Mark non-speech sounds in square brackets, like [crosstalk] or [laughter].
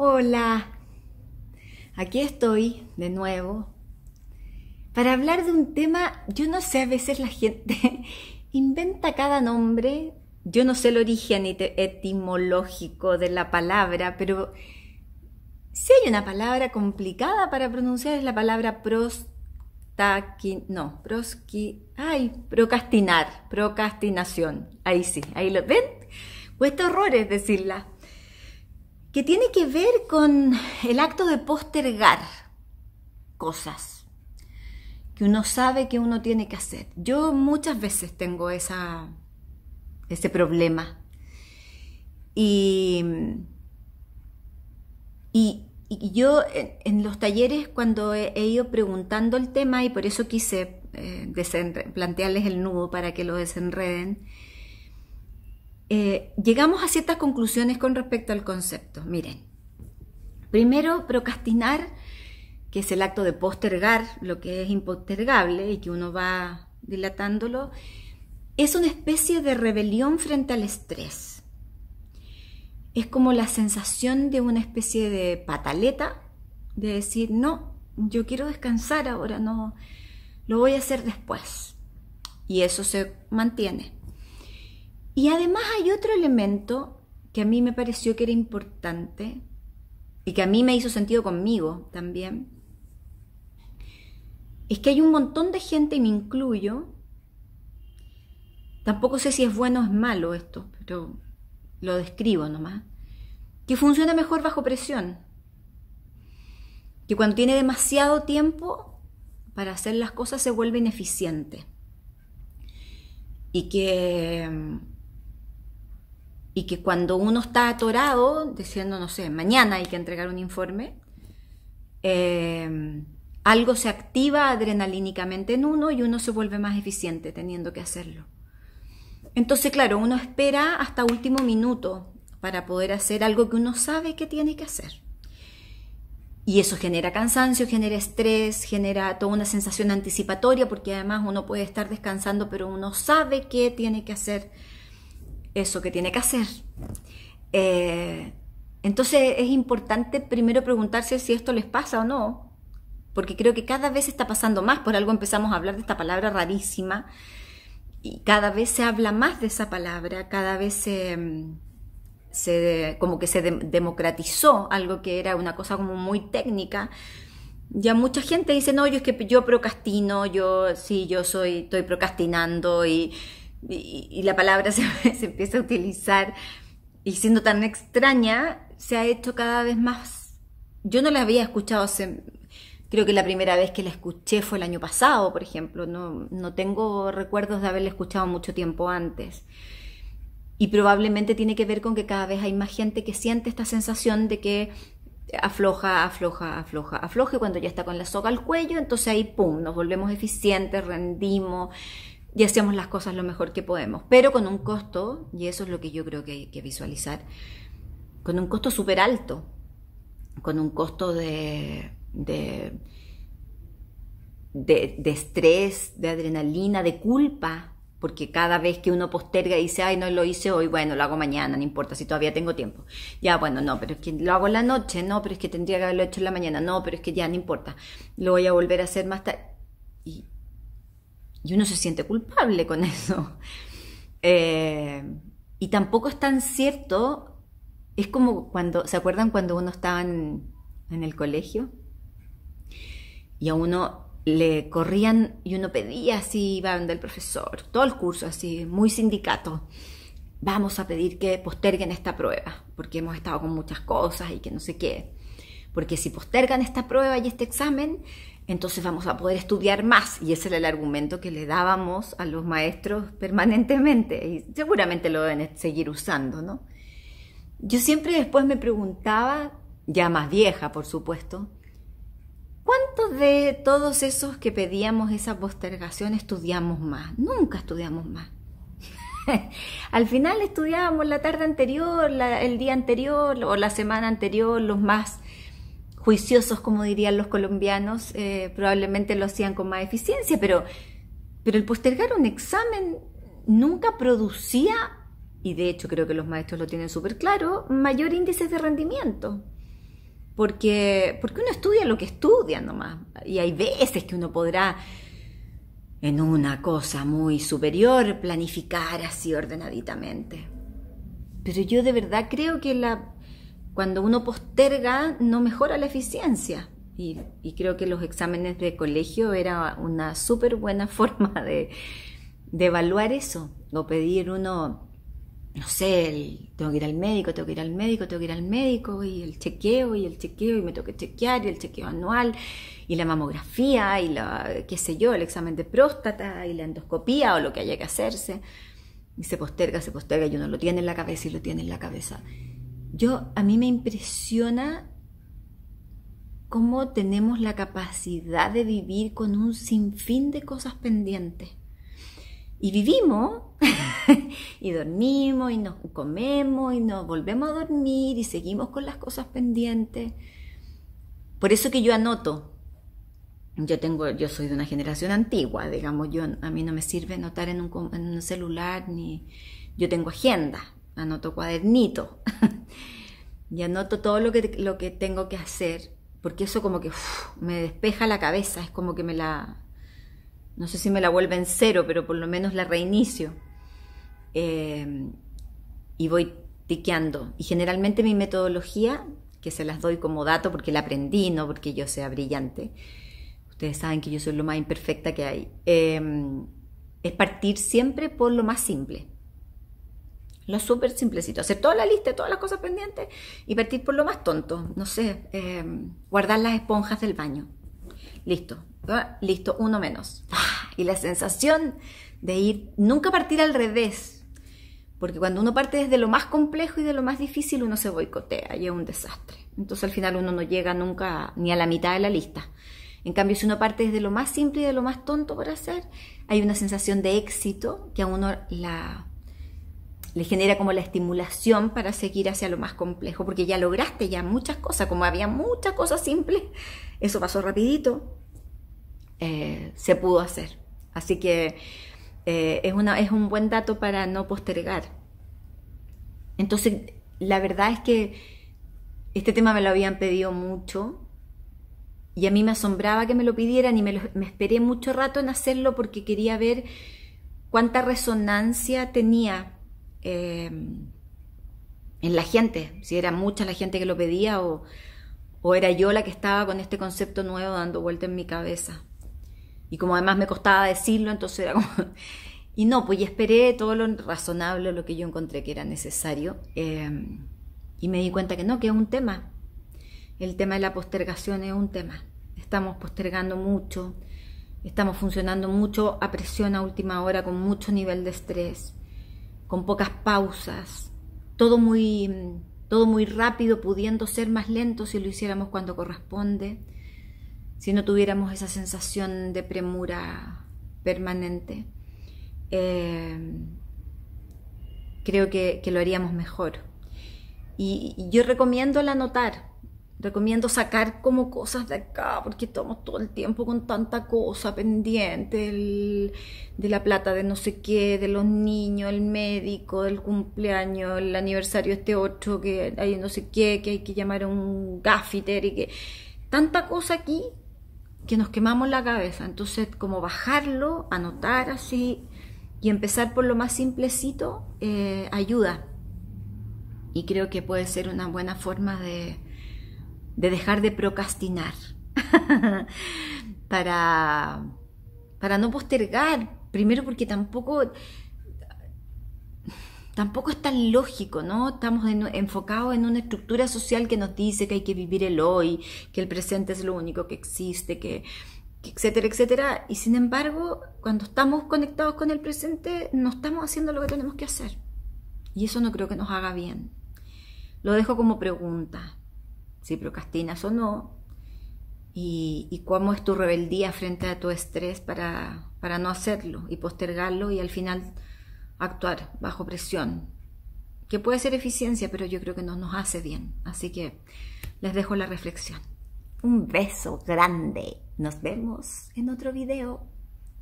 Hola, aquí estoy de nuevo para hablar de un tema, yo no sé, a veces la gente [laughs] inventa cada nombre, yo no sé el origen etimológico de la palabra, pero si hay una palabra complicada para pronunciar es la palabra prostaqui, no, prosqui, ay, procrastinar, procrastinación, ahí sí, ahí lo ven, cuesta es decirla que tiene que ver con el acto de postergar cosas que uno sabe que uno tiene que hacer. Yo muchas veces tengo esa, ese problema. Y, yo en, los talleres cuando he, ido preguntando el tema, y por eso quise eh, plantearles el nudo para que lo desenreden, eh, llegamos a ciertas conclusiones con respecto al concepto. Miren, primero, procrastinar, que es el acto de postergar lo que es impostergable y que uno va dilatándolo, es una especie de rebelión frente al estrés. Es como la sensación de una especie de pataleta, de decir, no, yo quiero descansar ahora, no, lo voy a hacer después. Y eso se mantiene. Y además hay otro elemento que a mí me pareció que era importante y que a mí me hizo sentido conmigo también, es que hay un montón de gente, y me incluyo, tampoco sé si es bueno o es malo esto, pero lo describo nomás, que funciona mejor bajo presión, que cuando tiene demasiado tiempo para hacer las cosas se vuelve ineficiente y que y que cuando uno está atorado, diciendo, no sé, mañana hay que entregar un informe, eh, algo se activa adrenalínicamente en uno y uno se vuelve más eficiente teniendo que hacerlo. Entonces, claro, uno espera hasta último minuto para poder hacer algo que uno sabe que tiene que hacer. Y eso genera cansancio, genera estrés, genera toda una sensación anticipatoria, porque además uno puede estar descansando, pero uno sabe que tiene que hacer eso que tiene que hacer. Eh, entonces es importante primero preguntarse si esto les pasa o no, porque creo que cada vez está pasando más, por algo empezamos a hablar de esta palabra rarísima, y cada vez se habla más de esa palabra, cada vez se, mm, como que se democratizó algo que era una cosa como muy técnica. Ya mucha gente dice, no, yo es que yo procrastino, yo sí, yo soy, estoy procrastinando y y, la palabra [laughs] se, empieza a utilizar y siendo tan extraña, se ha hecho cada vez más... Yo no la había escuchado Creo que la primera vez que la escuché fue el año pasado, por ejemplo. No, no tengo recuerdos de haberla escuchado mucho tiempo antes. Y probablemente tiene que ver con que cada vez hay más gente que siente esta sensación de que afloja, afloja, afloja, afloje cuando ya está con la soga al cuello, entonces ahí, ¡pum!, nos volvemos eficientes, rendimos, y hacemos las cosas lo mejor que podemos, pero con un costo, y eso es lo que yo creo que hay que visualizar, con un costo súper alto, con un costo de, de, de, estrés, de adrenalina, de culpa, porque cada vez que uno posterga y dice, ay, no lo hice hoy, bueno, lo hago mañana, no importa, si todavía tengo tiempo. Ya, bueno, no, pero es que lo hago en la noche, no, pero es que tendría que haberlo hecho en la mañana, no, pero es que ya no importa, lo voy a volver a hacer más tarde y uno se siente culpable con [laughs] eso. Eh, y tampoco es tan cierto, es como cuando, ¿se acuerdan cuando uno estaba en, el colegio? Y a uno le corrían y uno pedía así, iba del profesor, todo el curso así, muy sindicato. Vamos a pedir que posterguen esta prueba, porque hemos estado con muchas cosas y que no sé qué. Porque si postergan esta prueba y este examen, entonces vamos a poder estudiar más. Y ese era el argumento que le dábamos a los maestros permanentemente y seguramente lo deben seguir usando, ¿no? Yo siempre después me preguntaba, ya más vieja por supuesto, ¿cuántos de todos esos que pedíamos esa postergación estudiamos más? Nunca estudiamos más. [laughs] Al final estudiábamos la tarde anterior, el día anterior o la semana anterior, los más juiciosos, como dirían los colombianos, eh, probablemente lo hacían con más eficiencia, pero, pero el postergar un examen nunca producía, y de hecho creo que los maestros lo tienen súper claro, mayor índice de rendimiento. Porque, porque uno estudia lo que estudia nomás. Y hay veces que uno podrá en una cosa muy superior planificar así ordenaditamente. Pero yo de verdad creo que la cuando uno posterga, no mejora la eficiencia. Y, creo que los exámenes de colegio era una súper buena [laughs] forma de, evaluar eso. O pedir uno no sé, tengo que ir al médico, tengo que ir al médico, tengo que ir al médico, y el chequeo, y el chequeo, y me tengo que chequear, y el chequeo anual, y la mamografía, y la, qué sé yo, el examen de próstata, y la endoscopía, o lo que haya que hacerse. Y se posterga, se posterga, y uno lo tiene en la cabeza, y lo tiene en la cabeza. Yo, a mí me impresiona cómo tenemos la capacidad de vivir con un sinfín de cosas pendientes. Y vivimos, [laughs] y dormimos, y nos comemos, y nos volvemos a dormir, y seguimos con las cosas pendientes. Por eso que yo anoto. Yo tengo, yo soy de una generación antigua, digamos, yo a mí no me sirve anotar en un, celular ni yo tengo agenda, anoto cuadernito. [laughs] y anoto todo lo que, lo que tengo que hacer, porque eso como que me despeja la cabeza, es como que me la, no sé si me la vuelve en cero, pero por lo menos la reinicio. Em, y voy tiqueando. Y generalmente mi metodología, que se las doy como dato porque la aprendí, no porque yo sea brillante, ustedes saben que yo soy lo más imperfecta que hay, em, es partir siempre por lo más simple. Lo súper simplecito. Hacer toda la lista, todas las cosas pendientes y partir por lo más tonto. No sé, em, guardar las esponjas del baño. Listo. listo, uno menos. Ah, y la sensación de ir, nunca partir al revés. Porque cuando uno parte desde lo más complejo y de lo más difícil, uno se boicotea y es un desastre. Entonces al final uno no llega nunca ni a la mitad de la lista. En cambio, si uno parte desde lo más simple y de lo más tonto por hacer, hay una sensación de éxito que a uno la, le genera como la estimulación para seguir hacia lo más complejo, porque ya lograste ya muchas cosas, como había muchas cosas simples, eso pasó rapidito, eh, se pudo hacer. Así que eh, es, una, es un buen dato para no postergar. Entonces, la verdad es que este tema me lo habían pedido mucho y a mí me asombraba que me lo pidieran y me esperé mucho rato en hacerlo porque quería ver cuánta resonancia tenía Em, en la gente, si era mucha la gente que lo pedía o, era yo la que estaba con este concepto nuevo dando vuelta en mi cabeza. Y como además me costaba decirlo, entonces era como... [laughs] Y no, pues esperé todo lo razonable, lo que yo encontré que era necesario. Em, y me di cuenta que no, que es un tema. El tema de la postergación es un tema. Estamos postergando mucho, estamos funcionando mucho a presión a última hora, con mucho nivel de estrés con pocas pausas, todo muy, todo muy rápido, pudiendo ser más lento si lo hiciéramos cuando corresponde, si no tuviéramos esa sensación de premura permanente. Eh, creo que, lo haríamos mejor. Y, yo recomiendo el anotar, Recomiendo sacar como cosas de acá, porque estamos todo el tiempo con tanta cosa pendiente, el, de la plata de no sé qué, de los niños, el médico, el cumpleaños, el aniversario este otro, que hay no sé qué, que hay que llamar a un gaffiter y que... Tanta cosa aquí que nos quemamos la cabeza. Entonces, como bajarlo, anotar así y empezar por lo más simplecito, eh, ayuda. Y creo que puede ser una buena forma de de dejar de procrastinar, [laughs] para, para no postergar, primero porque tampoco, tampoco es tan lógico, ¿no? Estamos enfocados en una estructura social que nos dice que hay que vivir el hoy, que el presente es lo único que existe, que, etcétera, etcétera. Y sin embargo, cuando estamos conectados con el presente, no estamos haciendo lo que tenemos que hacer. Y eso no creo que nos haga bien. Lo dejo como pregunta si procrastinas o no, y, cómo es tu rebeldía frente a tu estrés para, para no hacerlo y postergarlo y al final actuar bajo presión, que puede ser eficiencia, pero yo creo que no nos hace bien. Así que les dejo la reflexión. Un beso grande. Nos vemos en otro video.